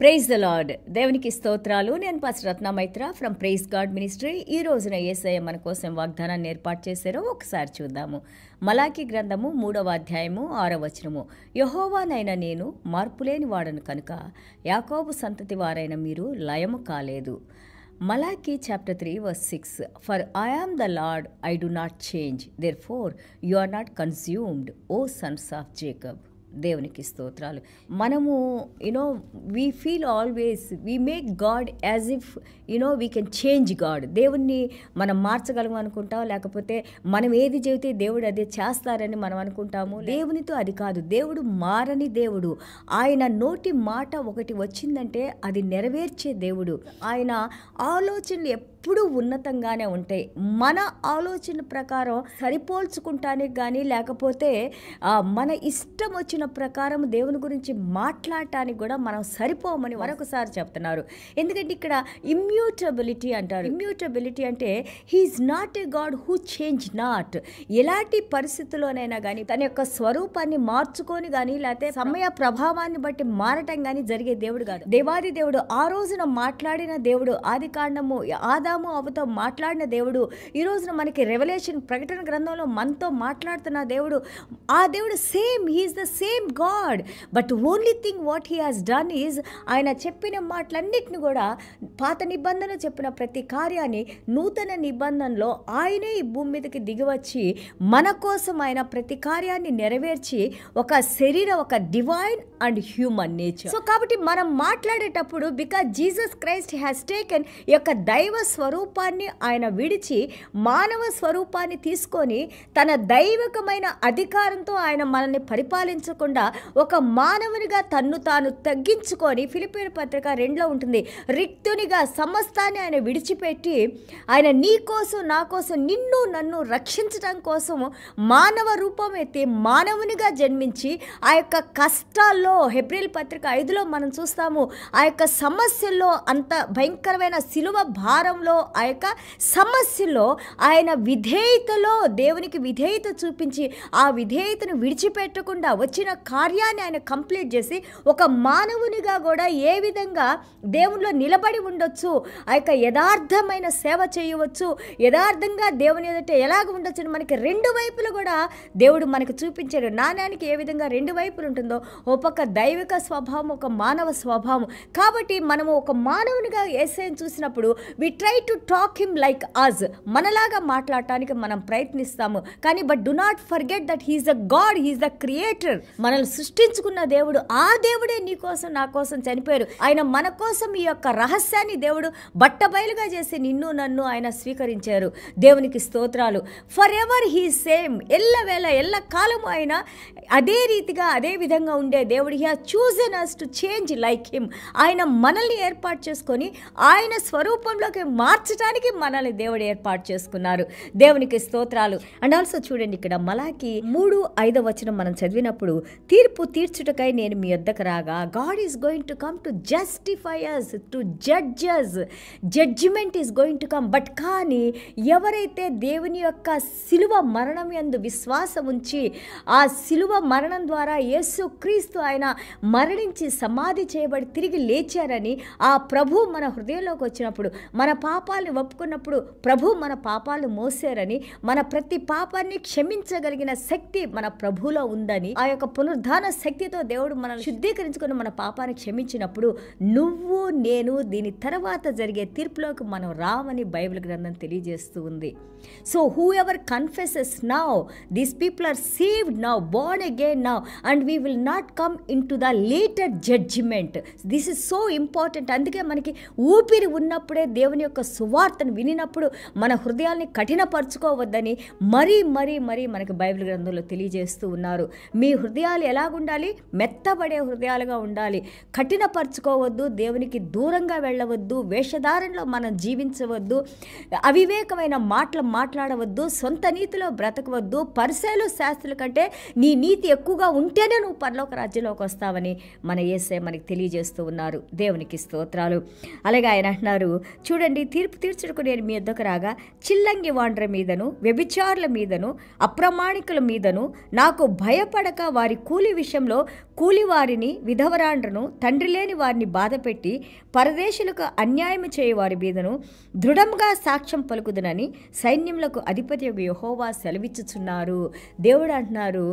praise the lord దేవునికి స్తోత్రాలు నేను పాస్ Ratna Maitra from praise God ministry ఈ రోజున ఏసఐ మన కోసం వాగ్దానాన్ని ఏర్పాటు చేశారో ఒకసారి చూద్దాము మలాకి గ్రంథము మూడవ అధ్యాయము ఆరవ వచనము యహోవానైన నేను మార్పులేని వాడను కనుక యాకోబు సంతతి వారైన మీరు లయము కాలేదు మలాకీ chapter three verse six for I am the Lord I do not change therefore you are not consumed O sons of Jacob దేవునికి స్తోత్రాలు మనము you know we feel always we make God as if you know we can change God దేవుణ్ణి మనం మార్చగలం అనుకుంటాం లేకపోతే మనం ఏది చెబితే దేవుడు అదే చేస్తారని మనం అనుకుంటాము దేవునితో అది కాదు దేవుడు మారని దేవుడు ఆయన నోటి మాట ఒకటి వచ్చిందంటే అది నెరవేర్చే దేవుడు ఆయన ఆలోచనలు ఎప్పుడూ ఉన్నతంగానే ఉంటాయి మన ఆలోచన ప్రకారం సరిపోల్చుకుంటానికి కానీ లేకపోతే మన ఇష్టం వచ్చిన ప్రకారం దేవుని గురించి మాట్లాడటానికి కూడా మనం సరిపోమని మరొకసారి చెప్తున్నారు ఎందుకంటే ఇక్కడ ఇమ్యూటబిలిటీ అంటారు ఇమ్యూటబిలిటీ అంటే he is not a God who change not ఎలాంటి పరిస్థితుల్లోనైనా కానీ తన యొక్క స్వరూపాన్ని మార్చుకొని కానీ లేకపోతే సమయ ప్రభావాన్ని బట్టి మారటం కానీ జరిగే దేవుడు కాదు దేవాది దేవుడు ఆ రోజున మాట్లాడిన దేవుడు ఆది కాండము ఆదా ఆదాము అవతో మాట్లాడిన దేవుడు ఈ రోజున మనకి రెవల్యూషన్ ప్రకటన గ్రంథంలో మనతో మాట్లాడుతున్న దేవుడు ఆ దేవుడు same he is the same God but only thing what he has done is ఆయన చెప్పిన మాటలన్నిటిని కూడా పాత నిబంధన చెప్పిన ప్రతి కార్యాన్ని నూతన నిబంధనలో ఆయనే ఈ భూమి మీదకి దిగివచ్చి మన కోసం ఆయన ప్రతి కార్యాన్ని నెరవేర్చి ఒక శరీర ఒక divine and human nature so కాబట్టి మనం మాట్లాడేటప్పుడు because Jesus Christ has taken యొక్క దైవ స్వ స్వరూపాన్ని ఆయన విడిచి మానవ స్వరూపాన్ని తీసుకొని తన దైవకమైన అధికారంతో ఆయన మనల్ని పరిపాలించకుండా ఒక మానవునిగా తన్ను తాను తగ్గించుకొని ఫిలిపిన్ పత్రిక రెండులో ఉంటుంది రిక్తునిగా సమస్తాన్ని ఆయన విడిచిపెట్టి ఆయన నీ కోసం నా కోసం నిన్ను నన్ను రక్షించడం కోసం మానవ రూపం అయితే మానవునిగా జన్మించి ఆ యొక్క కష్టాల్లో ఏప్రిల్ పత్రిక ఐదులో మనం చూస్తాము ఆ యొక్క సమస్యల్లో అంత భయంకరమైన శిలువ భారంలో జీవితంలో ఆ యొక్క సమస్యలో ఆయన విధేయతలో దేవునికి విధేయత చూపించి ఆ విధేయతను విడిచిపెట్టకుండా వచ్చిన కార్యాన్ని ఆయన కంప్లీట్ చేసి ఒక మానవునిగా కూడా ఏ విధంగా దేవునిలో నిలబడి ఉండొచ్చు ఆ యొక్క యథార్థమైన సేవ చేయవచ్చు యథార్థంగా దేవుని ఎదుట ఎలాగ ఉండొచ్చు మనకి రెండు వైపులు కూడా దేవుడు మనకు చూపించాడు నాణ్యానికి ఏ విధంగా రెండు వైపులు ఉంటుందో ఒక పక్క దైవిక స్వభావం ఒక మానవ స్వభావం కాబట్టి మనము ఒక మానవునిగా ఏసైని చూసినప్పుడు we try to talk him like us మనలాగా మాట్లాడటానికి మనం ప్రయత్నిస్తాము కానీ but do not forget that he's the God he's the creator మనల్ని సృష్టించుకున్న దేవుడు ఆ దేవుడే నీ కోసం నా కోసం చనిపోయారు ఆయన మన కోసం ఈ యొక్క రహస్యాన్ని దేవుడు బట్టబయలుగా చేసి నిన్ను నన్ను ఆయన స్వీకరించారు దేవునికి స్తోత్రాలు ఫర్ ఎవర్ హీ సేమ్ ఎల్లవేళ ఎల్ల కాలము ఆయన అదే రీతిగా అదే విధంగా ఉండే దేవుడు has chosen us to change like him ఆయన మనల్ని ఏర్పాటు చేసుకొని ఆయన స్వరూపంలోకి మార్చడానికి మనల్ని దేవుడు ఏర్పాటు చేసుకున్నారు దేవునికి స్తోత్రాలు అండ్ ఆల్సో చూడండి ఇక్కడ మలాకి మూడు ఐదవ వచనం మనం చదివినప్పుడు తీర్పు తీర్చుటకై నేను మీ వద్దకు రాగా God is going to come to justifiers to judges judgement is going to come but కానీ ఎవరైతే దేవుని యొక్క సిలువ మరణం ఎందు విశ్వాసం ఉంచి ఆ సిలువ మరణం ద్వారా యేసు క్రీస్తు ఆయన మరణించి సమాధి చేయబడి తిరిగి లేచారని ఆ ప్రభు మన హృదయంలోకి వచ్చినప్పుడు మన పాప పాపాలను ఒప్పుకున్నప్పుడు ప్రభు మన పాపాలు మోసారని మన ప్రతి పాపాన్ని క్షమించగలిగిన శక్తి మన ప్రభులో ఉందని ఆ యొక్క పునరుద్ధాన శక్తితో దేవుడు మనల్ని శుద్ధీకరించుకుని మన పాపాన్ని క్షమించినప్పుడు నువ్వు నేను దీని తర్వాత జరిగే తీర్పులోకి మనం రామని బైబిల్ గ్రంథం తెలియజేస్తూ ఉంది so whoever confesses now these people are saved now born again now and we will not come in to the later judgement this is so important అందుకే మనకి ఊపిరి ఉన్నప్పుడే దేవుని యొక్క సువార్తను వినినప్పుడు మన హృదయాల్ని కఠినపరచుకోవద్దని మరీ మరీ మరీ మనకి బైబిల్ గ్రంథంలో తెలియజేస్తూ ఉన్నారు మీ హృదయాలు ఎలాగుండాలి మెత్తబడే హృదయాలుగా ఉండాలి కఠినపరచుకోవద్దు దేవునికి దూరంగా వెళ్ళవద్దు వేషధారణలో మనం జీవించవద్దు అవివేకమైన మాటలు మాట్లాడవద్దు సొంత నీతిలో బ్రతకవద్దు పరిశైలు శాస్త్రుల కంటే నీ నీతి ఎక్కువగా ఉంటేనే నువ్వు పర్లోక రాజ్యంలోకి వస్తావని మన ఏసే మనకి తెలియజేస్తూ ఉన్నారు దేవునికి స్తోత్రాలు అలాగే ఆయన అంటున్నారు చూడండి తీర్పు తీర్చుడుకు నేను మీ యొద్దకు రాగా చిల్లంగి వాండ్ర మీదను వ్యభిచారుల మీదను అప్రమాణికుల మీదను నాకు భయపడక వారి కూలి విషయంలో కూలివారిని విధవరాండ్రను తండ్రి లేని వారిని బాధపెట్టి పరదేశులకు అన్యాయం చేయవారి మీదను దృఢంగా సాక్ష్యం పలుకుదనని సైన్యములకు అధిపతి యొక్క యహోవా సెలవిచ్చుచున్నారు దేవుడు అంటున్నారు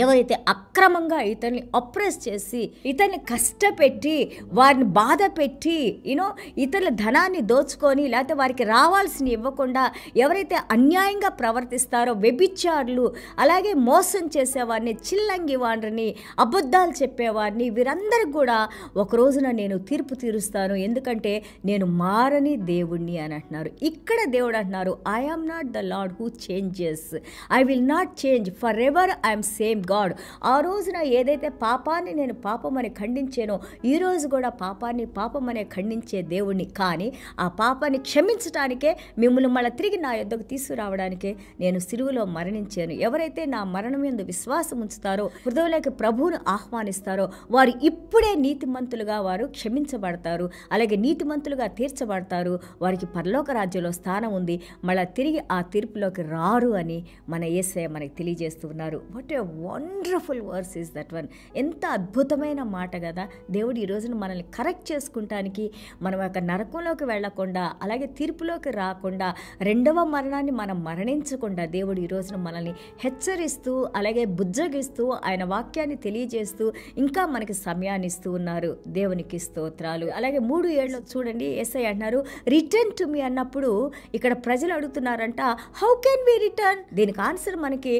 ఎవరైతే అక్రమంగా ఇతన్ని అప్రెస్ చేసి ఇతన్ని కష్టపెట్టి వారిని బాధ పెట్టి యూనో ఇతరుల ధనాన్ని దోచుకొని లేకపోతే వారికి రావాల్సిన ఇవ్వకుండా ఎవరైతే అన్యాయంగా ప్రవర్తిస్తారో వ్యభిచారులు అలాగే మోసం చేసేవారిని చిల్లంగి వారిని అబద్ధాలు చెప్పేవారిని వీరందరికీ కూడా ఒక రోజున నేను తీర్పు తీరుస్తాను ఎందుకంటే నేను మారని దేవుణ్ణి అని అంటున్నారు ఇక్కడ దేవుడు అంటున్నారు I not the Lord who changes I will not change for ever I'm same God ఆ రోజున ఏదైతే పాపాన్ని నేను పాపమని ఖండించానో ఈరోజు కూడా పాపాన్ని పాపమనే ఖండించే దేవుణ్ణి కానీ ఆ పాపాన్ని క్షమించడానికే మిమ్మల్ని మళ్ళీ తిరిగి నా యుద్ధకు తీసుకురావడానికే నేను సిరువులో మరణించాను ఎవరైతే నా మరణం ఎందు విశ్వాసం ఉంచుతారో హృదయలోకి ప్రభువును ఆహ్వానిస్తారో వారు ఇప్పుడే నీతిమంతులుగా వారు క్షమించబడతారు అలాగే నీతిమంతులుగా తీర్చబడతారు వారికి పరలోక రాజ్యంలో స్థానం ఉంది మళ్ళీ తిరిగి ఆ తీర్పులోకి రారు అని మన ఏసే మనకి తెలియజేస్తున్నారు what a wonderful verse is that one ఎంత అద్భుతమైన మాట కదా దేవుడు ఈ రోజున మనల్ని కరెక్ట్ చేసుకుంటానికి మనం యొక్క నరకంలోకి వెళ్లకుండా అలాగే తీర్పులోకి రాకుండా రెండవ మరణాన్ని మనం మరణించకుండా దేవుడు ఈ రోజున మనల్ని హెచ్చరిస్తూ అలాగే బుజ్జగిస్తూ ఆయన వాక్యాన్ని తెలియజేస్తూ ఇంకా మనకి సమయాన్ని ఇస్తూ ఉన్నారు దేవునికి స్తోత్రాలు అలాగే మూడు ఏళ్ళు చూడండి ఎస్ఐ అన్నారు రిటర్న్ టు మీ అన్నప్పుడు ఇక్కడ ప్రజలు అడుగుతున్నారంట హౌ కెన్ వి రిటర్న్ దీనికి ఆన్సర్ మనకి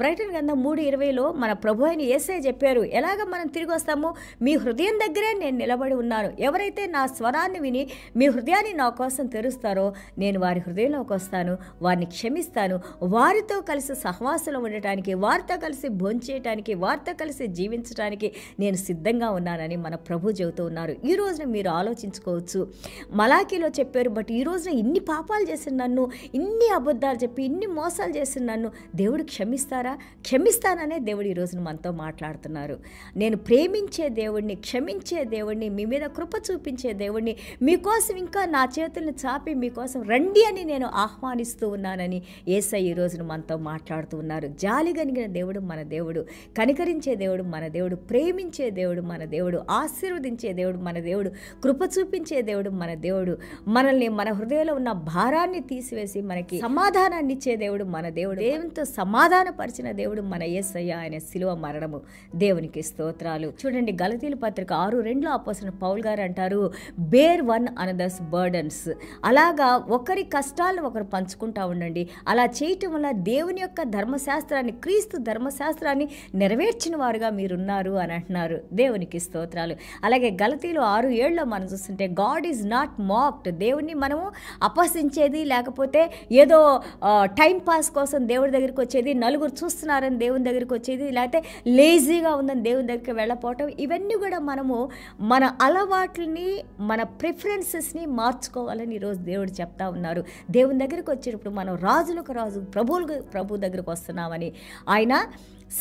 ప్రకటన కింద మూడు ఇరవైలో మన ప్రభు అయిన ఏసే చెప్పారు ఎలాగ మనం తిరిగి వస్తాము మీ హృదయం దగ్గరే నేను నిలబడి ఉన్నాను ఎవరైతే నా స్వరాన్ని విని మీ హృదయాన్ని నా కోసం తెరుస్తారో నేను వారి హృదయంలోకి వస్తాను వారిని క్షమిస్తాను వారితో కలిసి సహవాసంలో ఉండటానికి వారితో కలిసి భోంచేయటానికి వారితో కలిసి జీవించడానికి నేను సిద్ధంగా ఉన్నానని మన ప్రభు చెబుతూ ఉన్నారు ఈ రోజున మీరు ఆలోచించుకోవచ్చు మలాఖీలో చెప్పారు బట్ ఈ రోజున ఇన్ని పాపాలు చేసిన నన్ను ఇన్ని అబద్ధాలు చెప్పి ఇన్ని మోసాలు చేసిన నన్ను దేవుడు క్షమిస్తారా క్షమిస్తారా చేస్తాననే దేవుడు ఈరోజు మనతో మాట్లాడుతున్నారు నేను ప్రేమించే దేవుడిని క్షమించే దేవుడిని మీ మీద కృప చూపించే దేవుడిని మీకోసం ఇంకా నా చేతుల్ని చాపి మీకోసం రండి అని నేను ఆహ్వానిస్తూ ఉన్నానని ఏసై ఈ మనతో మాట్లాడుతూ ఉన్నారు జాలి కలిగిన దేవుడు మన దేవుడు కనికరించే దేవుడు మన దేవుడు ప్రేమించే దేవుడు మన దేవుడు ఆశీర్వదించే దేవుడు మన దేవుడు కృప చూపించే దేవుడు మన దేవుడు మనల్ని మన హృదయంలో ఉన్న భారాన్ని తీసివేసి మనకి సమాధానాన్ని ఇచ్చే దేవుడు మన దేవుడు దేవునితో సమాధానపరిచిన దేవుడు మన ఏసయ్య ఆయన శిలువ మరణము దేవునికి స్తోత్రాలు చూడండి గలతీల పత్రిక ఆరు రెండులో అపోసిన పౌల్ గారు అంటారు బేర్ వన్ అనదర్స్ బర్డన్స్ అలాగా ఒకరి కష్టాలను ఒకరు పంచుకుంటా ఉండండి అలా చేయటం వల్ల దేవుని యొక్క ధర్మశాస్త్రాన్ని క్రీస్తు ధర్మశాస్త్రాన్ని నెరవేర్చిన వారుగా మీరున్నారు అని అంటున్నారు దేవునికి స్తోత్రాలు అలాగే గలతీలు ఆరు ఏళ్ళలో మనం చూస్తుంటే గాడ్ ఈజ్ నాట్ మాక్డ్ దేవుణ్ణి మనము అపహసించేది లేకపోతే ఏదో టైం పాస్ కోసం దేవుడి దగ్గరికి వచ్చేది నలుగురు చూస్తున్నారని దేవుని దగ్గర దగ్గరికి వచ్చేది లేకపోతే లేజీగా ఉందని దేవుని దగ్గరికి వెళ్ళపోవటం ఇవన్నీ కూడా మనము మన అలవాట్లని మన ప్రిఫరెన్సెస్ని మార్చుకోవాలని ఈరోజు దేవుడు చెప్తా ఉన్నారు దేవుని దగ్గరికి వచ్చేటప్పుడు మనం రాజులకు రాజు ప్రభువులకు ప్రభు దగ్గరకు వస్తున్నామని ఆయన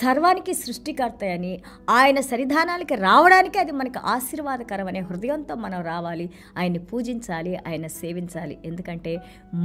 సర్వానికి సృష్టికర్త అని ఆయన సరిధానాలకి రావడానికి అది మనకు అనే హృదయంతో మనం రావాలి ఆయన్ని పూజించాలి ఆయన సేవించాలి ఎందుకంటే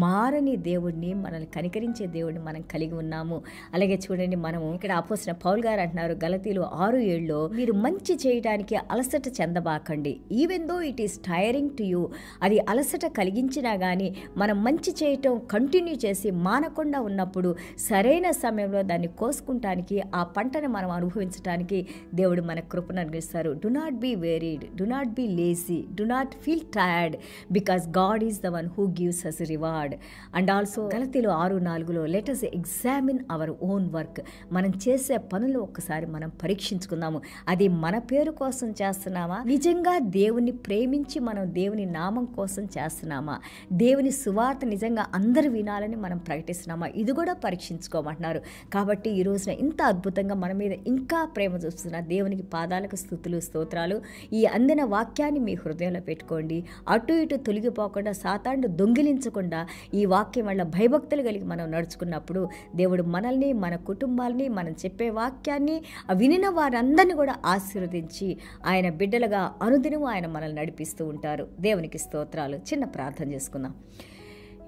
మారని దేవుడిని మనల్ని కనికరించే దేవుడిని మనం కలిగి ఉన్నాము అలాగే చూడండి మనము ఇక్కడ అపోసిన పౌల్ గారు అంటున్నారు గలతీలు ఆరు ఏళ్ళలో మీరు మంచి చేయడానికి అలసట చెందబాకండి even though it is tiring to you అది అలసట కలిగించినా కానీ మనం మంచి చేయటం కంటిన్యూ చేసి మానకుండా ఉన్నప్పుడు సరైన సమయంలో దాన్ని కోసుకుంటానికి ఆ పంటను మనం అనుభవించడానికి దేవుడు మన కృపను అనుగ్రహిస్తారు do not be wearied do not be lazy do not feel tired because God is the one who gives us reward and also గలతీలు ఆరు నాలుగులో letters examine our own work మనం చేసే పనులు ఒక్కసారి మనం పరీక్షించుకుందాము అది మన పేరు కోసం చేస్తున్నామా నిజంగా దేవుణ్ణి ప్రేమించి మనం దేవుని నామం కోసం చేస్తున్నామా దేవుని సువార్త నిజంగా అందరు వినాలని మనం ప్రకటిస్తున్నామా ఇది కూడా పరీక్షించుకోమంటున్నారు కాబట్టి ఈ రోజున ఇంత అద్భుతంగా మన మీద ఇంకా ప్రేమ చూస్తున్న దేవునికి పాదాలకు స్థుతులు స్తోత్రాలు ఈ అందిన వాక్యాన్ని మీ హృదయంలో పెట్టుకోండి అటు ఇటు తొలగిపోకుండా సాతాండు దొంగిలించకుండా ఈ వాక్యం వల్ల భయభక్తులు కలిగి మనం నడుచుకున్నప్పుడు దేవుడు మనల్ని మన కుటుంబాలని మనం చెప్పే వాక్యాన్ని వినిన వారందరినీ కూడా ఆశీర్వదించి ఆయన బిడ్డలుగా అనుదినము ఆయన మనల్ని నడిపిస్తూ ఉంటారు దేవునికి స్తోత్రాలు చిన్న ప్రార్థన చేసుకుందాం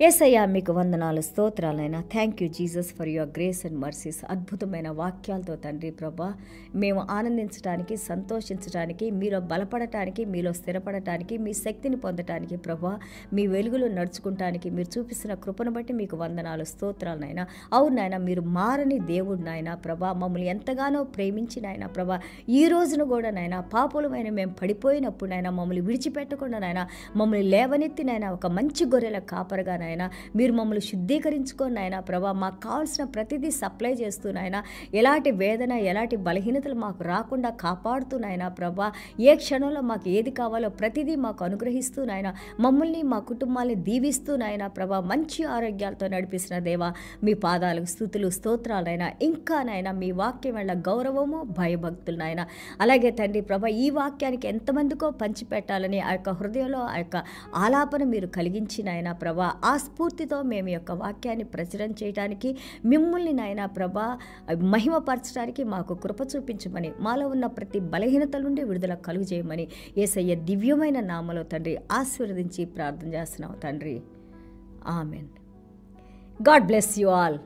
ఏసయ్యా మీకు వందనాలు స్తోత్రాలైనా thank you Jesus for your grace and mercies అద్భుతమైన వాక్యాలతో తండ్రి ప్రభా మేము ఆనందించడానికి సంతోషించడానికి మీలో బలపడటానికి మీలో స్థిరపడటానికి మీ శక్తిని పొందటానికి ప్రభా మీ వెలుగులో నడుచుకుంటానికి మీరు చూపిస్తున్న కృపను బట్టి మీకు వందనాలు స్తోత్రాలనైనా అవునాయన మీరు మారని దేవుడు నాయన ప్రభా మమ్మల్ని ఎంతగానో ప్రేమించినైనా ప్రభా ఈ రోజును కూడా నాయన పాపులమైన మేము పడిపోయినప్పుడు నాయన మమ్మల్ని విడిచిపెట్టకుండా నాయన మమ్మల్ని లేవనెత్తినైనా ఒక మంచి గొర్రెల కాపరగా నాయన మీరు మమ్మల్ని శుద్ధీకరించుకోండి నాయన ప్రభా మాకు కావాల్సిన ప్రతిదీ సప్లై చేస్తూ నాయన ఎలాంటి వేదన ఎలాంటి బలహీనతలు మాకు రాకుండా కాపాడుతూ నాయన ప్రభా ఏ క్షణంలో మాకు ఏది కావాలో ప్రతిదీ మాకు అనుగ్రహిస్తూ నాయన మమ్మల్ని మా కుటుంబాన్ని దీవిస్తూ నాయన ప్రభా మంచి ఆరోగ్యాలతో నడిపిస్తున్న దేవ మీ పాదాలకు స్థుతులు స్తోత్రాలైనా ఇంకా నాయన మీ వాక్యం వెళ్ళ గౌరవము భయభక్తులు నాయన అలాగే తండ్రి ప్రభ ఈ వాక్యానికి ఎంతమందికో పంచిపెట్టాలని ఆ యొక్క హృదయంలో ఆ యొక్క ఆలాపన మీరు కలిగించిన ఆయన ప్రభా ఆ స్ఫూర్తితో మేము యొక్క వాక్యాన్ని ప్రచురం చేయడానికి మిమ్మల్ని నాయన ప్రభా మహిమపరచడానికి మాకు కృప చూపించమని మాలో ఉన్న ప్రతి బలహీనత నుండి విడుదల కలుగు చేయమని ఏసయ్య దివ్యమైన నామలో తండ్రి ఆశీర్వదించి ప్రార్థన చేస్తున్నావు తండ్రి amen God bless you all